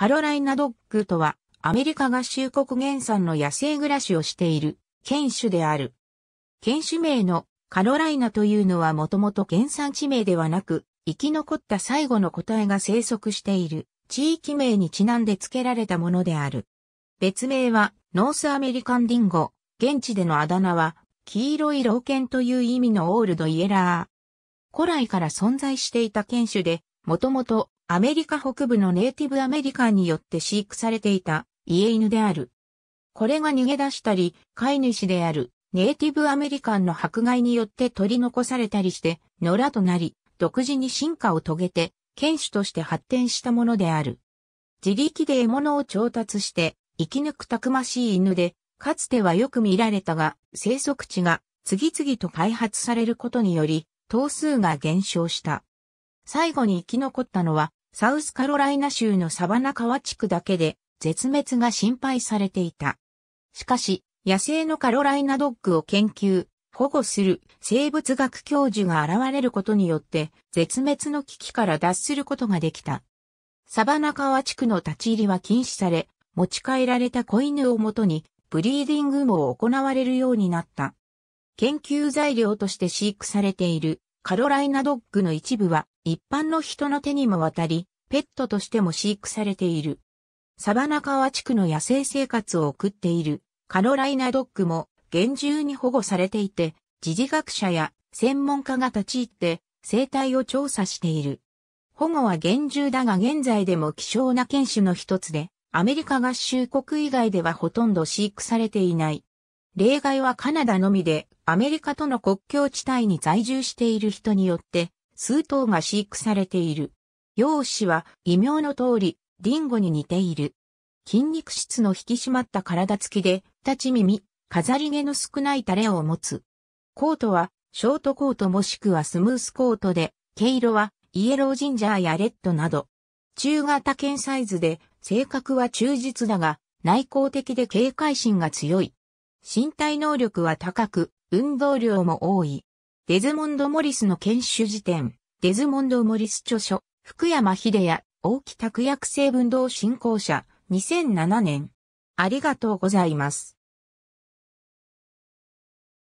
カロライナドッグとは、アメリカ合衆国原産の野生暮らしをしている、犬種である。犬種名のカロライナというのはもともと原産地名ではなく、生き残った最後の個体が生息している地域名にちなんで付けられたものである。別名はノースアメリカンディンゴ、現地でのあだ名は黄色い老犬という意味のオールドイエラー。古来から存在していた犬種で、もともとアメリカ北部のネイティブアメリカンによって飼育されていた家犬である。これが逃げ出したり、飼い主であるネイティブアメリカンの迫害によって取り残されたりして、野良となり、独自に進化を遂げて、犬種として発展したものである。自力で獲物を調達して、生き抜くたくましい犬で、かつてはよく見られたが、生息地が次々と開発されることにより、頭数が減少した。最後に生き残ったのは、サウスカロライナ州のサバナ川地区だけで絶滅が心配されていた。しかし、野生のカロライナドッグを研究、保護する生物学教授が現れることによって絶滅の危機から脱することができた。サバナ川地区の立ち入りは禁止され、持ち帰られた子犬をもとにブリーディングも行われるようになった。研究材料として飼育されているカロライナドッグの一部は一般の人の手にも渡り、ペットとしても飼育されている。サバナ川地区の野生生活を送っているカロライナドッグも厳重に保護されていて、自治学者や専門家が立ち入って生態を調査している。保護は厳重だが現在でも希少な犬種の一つで、アメリカ合衆国以外ではほとんど飼育されていない。例外はカナダのみで、アメリカとの国境地帯に在住している人によって数頭が飼育されている。容姿は異名の通り、リンゴに似ている。筋肉質の引き締まった体つきで、立ち耳、飾り毛の少ないタレを持つ。コートは、ショートコートもしくはスムースコートで、毛色は、イエロージンジャーやレッドなど。中型犬サイズで、性格は忠実だが、内向的で警戒心が強い。身体能力は高く、運動量も多い。デズモンド・モリスの犬種辞典。デズモンド・モリス著書、福山秀也、大木拓薬成分動振興者、2007年。ありがとうございます。